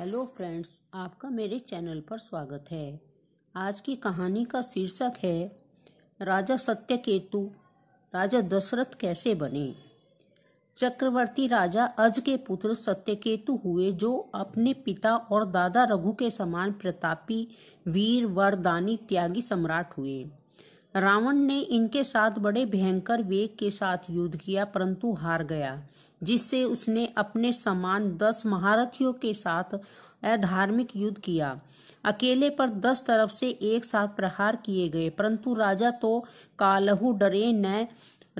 hello friends आपका मेरे channel पर स्वागत है आज की कहानी का शीर्षक है राजा सत्यकेतु राजा दशरथ कैसे बने चक्रवर्ती राजा अज के पुत्र सत्यकेतु हुए जो अपने पिता और दादा रघु के समान प्रतापी वीर वरदानी त्यागी सम्राट हुए रावण ने इनके साथ बड़े भयंकर वेग के साथ युद्ध किया परंतु हार गया जिससे उसने अपने समान दस महारथियों के साथ अधार्मिक युद्ध किया अकेले पर दस तरफ से एक साथ प्रहार किए गए परंतु राजा तो कालहू डरे न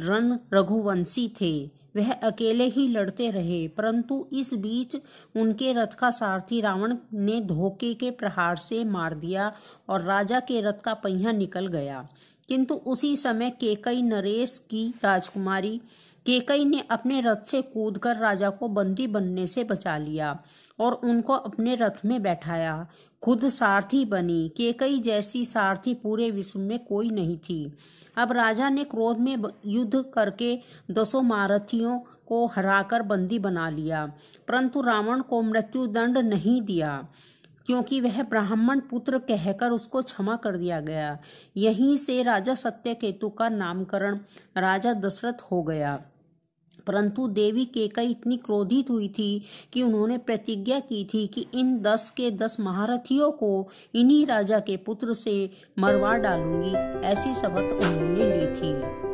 रन रघुवंशी थे वह अकेले ही लड़ते रहे परंतु इस बीच उनके रथ का सारथी रावण ने धोखे के प्रहार से मार दिया और राजा के रथ का पहिया निकल गया किंतु उसी समय केकई नरेश की राजकुमारी केकई ने अपने रथ से कूदकर राजा को बंदी बनने से बचा लिया और उनको अपने रथ में बैठाया खुद सारथी बनी केकई जैसी सारथी पूरे विश्व में कोई नहीं थी अब राजा ने क्रोध में युद्ध करके दसों महारथियों को हराकर बंदी बना लिया परंतु रावण को मृत्यु दंड नहीं दिया क्योंकि वह ब्राह्मण पुत्र कहकर उसको क्षमा कर दिया गया यहीं से राजा सत्य केतु का नामकरण राजा दशरथ हो गया परंतु देवी केकई इतनी क्रोधित हुई थी कि उन्होंने प्रतिज्ञा की थी कि इन दस के दस महारथियों को इन्हीं राजा के पुत्र से मरवा डालूंगी ऐसी शपथ उन्होंने ली थी